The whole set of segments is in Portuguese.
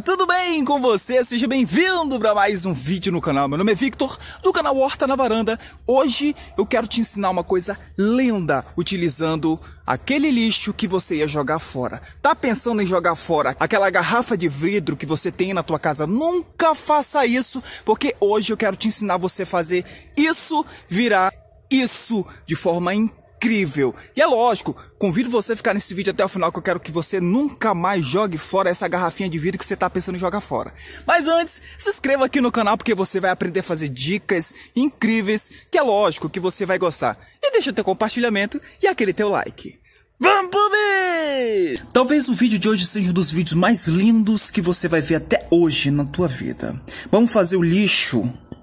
tudo bem com você? Seja bem-vindo para mais um vídeo no canal. Meu nome é Victor, do canal Horta na Varanda. Hoje eu quero te ensinar uma coisa linda utilizando aquele lixo que você ia jogar fora. Tá pensando em jogar fora aquela garrafa de vidro que você tem na tua casa? Nunca faça isso, porque hoje eu quero te ensinar você a fazer isso virar isso de forma incrível incrível. E é lógico, convido você a ficar nesse vídeo até o final que eu quero que você nunca mais jogue fora essa garrafinha de vidro que você está pensando em jogar fora. Mas antes, se inscreva aqui no canal porque você vai aprender a fazer dicas incríveis que é lógico que você vai gostar. E deixa o teu compartilhamento e aquele teu like. Vamos pro vídeo! Talvez o vídeo de hoje seja um dos vídeos mais lindos que você vai ver até hoje na tua vida. Vamos fazer o lixo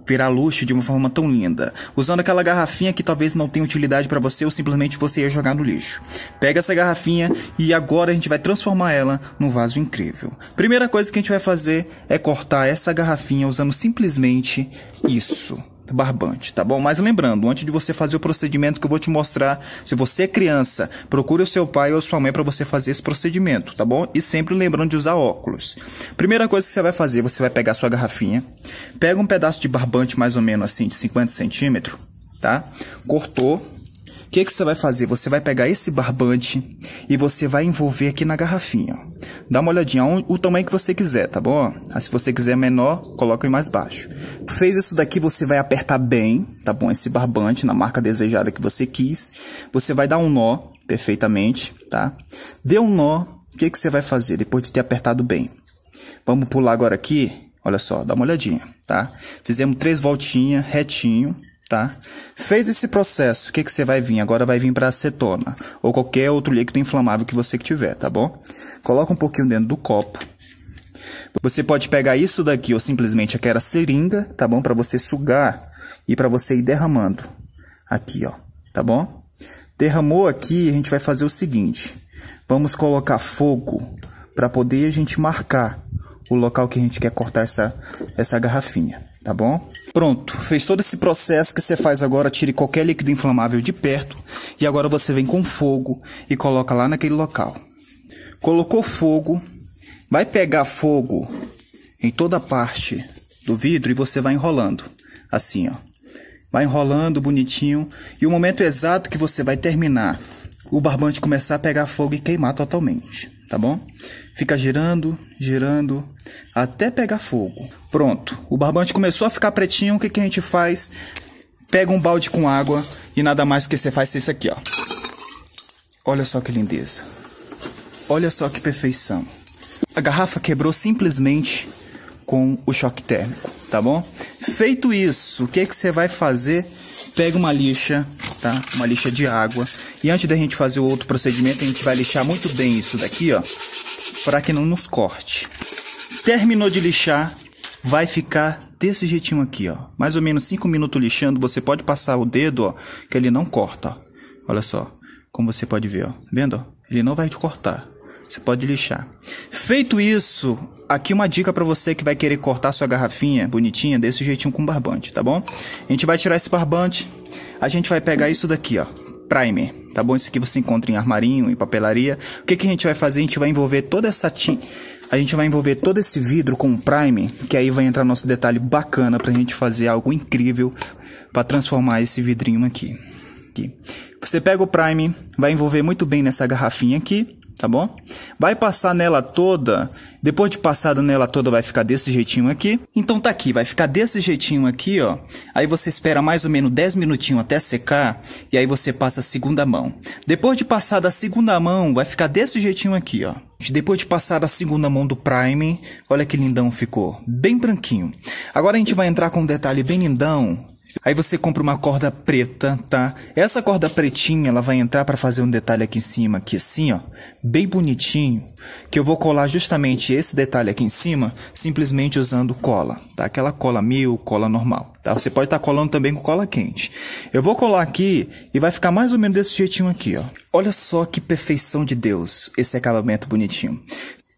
virar luxo de uma forma tão linda, usando aquela garrafinha que talvez não tenha utilidade para você ou simplesmente você ia jogar no lixo. Pega essa garrafinha e agora a gente vai transformar ela num vaso incrível. Primeira coisa que a gente vai fazer é cortar essa garrafinha usando simplesmente isso barbante, tá bom? Mas lembrando, antes de você fazer o procedimento que eu vou te mostrar, se você é criança, procure o seu pai ou sua mãe para você fazer esse procedimento, tá bom? E sempre lembrando de usar óculos. Primeira coisa que você vai fazer, você vai pegar sua garrafinha, pega um pedaço de barbante mais ou menos assim, de 50 centímetros, tá? Cortou, o que, que você vai fazer? Você vai pegar esse barbante e você vai envolver aqui na garrafinha. Dá uma olhadinha o tamanho que você quiser, tá bom? se você quiser menor, coloca em mais baixo. Fez isso daqui, você vai apertar bem, tá bom? Esse barbante na marca desejada que você quis. Você vai dar um nó perfeitamente, tá? Deu um nó, o que, que você vai fazer depois de ter apertado bem? Vamos pular agora aqui? Olha só, dá uma olhadinha, tá? Fizemos três voltinhas retinho, tá? Fez esse processo, o que, que você vai vir? Agora vai vir para acetona ou qualquer outro líquido inflamável que você tiver, tá bom? Coloca um pouquinho dentro do copo. Você pode pegar isso daqui ou simplesmente aquela seringa, tá bom? Para você sugar e para você ir derramando aqui, ó, tá bom? Derramou aqui, a gente vai fazer o seguinte: vamos colocar fogo para poder a gente marcar o local que a gente quer cortar essa, essa garrafinha, tá bom? Pronto, fez todo esse processo que você faz agora, tire qualquer líquido inflamável de perto e agora você vem com fogo e coloca lá naquele local. Colocou fogo, vai pegar fogo em toda parte do vidro e você vai enrolando, assim ó. Vai enrolando bonitinho e o momento exato que você vai terminar, o barbante começar a pegar fogo e queimar totalmente, tá bom? Fica girando, girando, até pegar fogo. Pronto, o barbante começou a ficar pretinho, o que, que a gente faz? Pega um balde com água e nada mais que você faz isso aqui, ó. Olha só que lindeza. Olha só que perfeição. A garrafa quebrou simplesmente com o choque térmico, tá bom? Feito isso, o que, que você vai fazer? Pega uma lixa, tá? Uma lixa de água. E antes da gente fazer o outro procedimento, a gente vai lixar muito bem isso daqui, ó. Para que não nos corte. Terminou de lixar, vai ficar desse jeitinho aqui, ó. Mais ou menos 5 minutos lixando, você pode passar o dedo, ó, que ele não corta, ó. Olha só, como você pode ver, ó. Vendo? Ele não vai te cortar. Você pode lixar. Feito isso, aqui uma dica para você que vai querer cortar sua garrafinha bonitinha desse jeitinho com barbante, tá bom? A gente vai tirar esse barbante. A gente vai pegar isso daqui, ó. Primer, tá bom? Isso aqui você encontra em armarinho, em papelaria. O que, que a gente vai fazer? A gente vai envolver toda essa tinta a gente vai envolver todo esse vidro com o prime, que aí vai entrar nosso detalhe bacana para a gente fazer algo incrível para transformar esse vidrinho aqui. aqui. Você pega o prime, vai envolver muito bem nessa garrafinha aqui, tá bom? Vai passar nela toda, depois de passada nela toda vai ficar desse jeitinho aqui. Então tá aqui, vai ficar desse jeitinho aqui, ó. Aí você espera mais ou menos 10 minutinhos até secar e aí você passa a segunda mão. Depois de passar da segunda mão, vai ficar desse jeitinho aqui, ó. Depois de passar a segunda mão do Prime, olha que lindão ficou, bem branquinho. Agora a gente vai entrar com um detalhe bem lindão, Aí você compra uma corda preta, tá? Essa corda pretinha, ela vai entrar para fazer um detalhe aqui em cima, aqui assim, ó, bem bonitinho, que eu vou colar justamente esse detalhe aqui em cima, simplesmente usando cola, tá? Aquela cola mil, cola normal, tá? Você pode estar tá colando também com cola quente. Eu vou colar aqui e vai ficar mais ou menos desse jeitinho aqui, ó. Olha só que perfeição de Deus, esse acabamento bonitinho.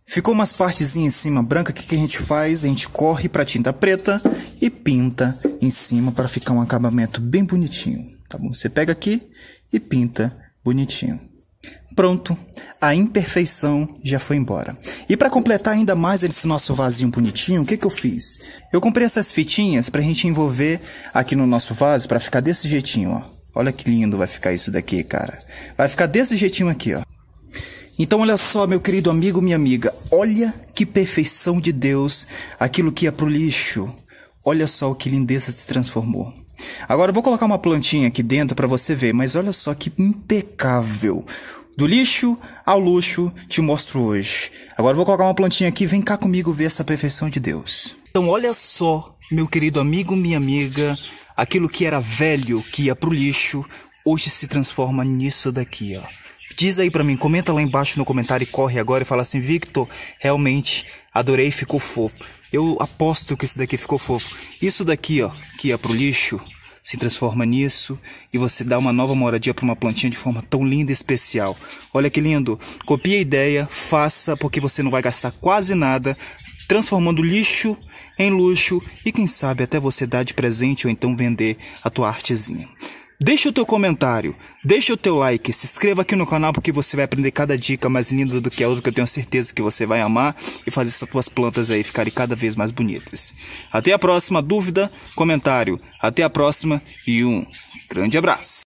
Ficou umas partezinhas em cima branca, o que, que a gente faz? A gente corre para tinta preta e pinta em cima para ficar um acabamento bem bonitinho, tá bom? Você pega aqui e pinta bonitinho. Pronto, a imperfeição já foi embora. E para completar ainda mais esse nosso vasinho bonitinho, o que, que eu fiz? Eu comprei essas fitinhas para a gente envolver aqui no nosso vaso para ficar desse jeitinho, ó. Olha que lindo vai ficar isso daqui, cara. Vai ficar desse jeitinho aqui, ó. Então olha só, meu querido amigo, minha amiga, olha que perfeição de Deus, aquilo que ia é pro lixo, Olha só o que lindeza se transformou. Agora eu vou colocar uma plantinha aqui dentro para você ver, mas olha só que impecável. Do lixo ao luxo, te mostro hoje. Agora eu vou colocar uma plantinha aqui, vem cá comigo ver essa perfeição de Deus. Então olha só, meu querido amigo, minha amiga, aquilo que era velho, que ia pro lixo, hoje se transforma nisso daqui, ó. Diz aí para mim, comenta lá embaixo no comentário e corre agora e fala assim, Victor, realmente adorei, ficou fofo. Eu aposto que isso daqui ficou fofo. Isso daqui, ó, que ia é pro lixo, se transforma nisso e você dá uma nova moradia para uma plantinha de forma tão linda e especial. Olha que lindo! Copie a ideia, faça, porque você não vai gastar quase nada, transformando lixo em luxo e quem sabe até você dar de presente ou então vender a tua artezinha. Deixa o teu comentário, deixa o teu like, se inscreva aqui no canal porque você vai aprender cada dica mais linda do que a é outra que eu tenho certeza que você vai amar e fazer essas tuas plantas aí ficarem cada vez mais bonitas. Até a próxima, dúvida, comentário. Até a próxima e um grande abraço.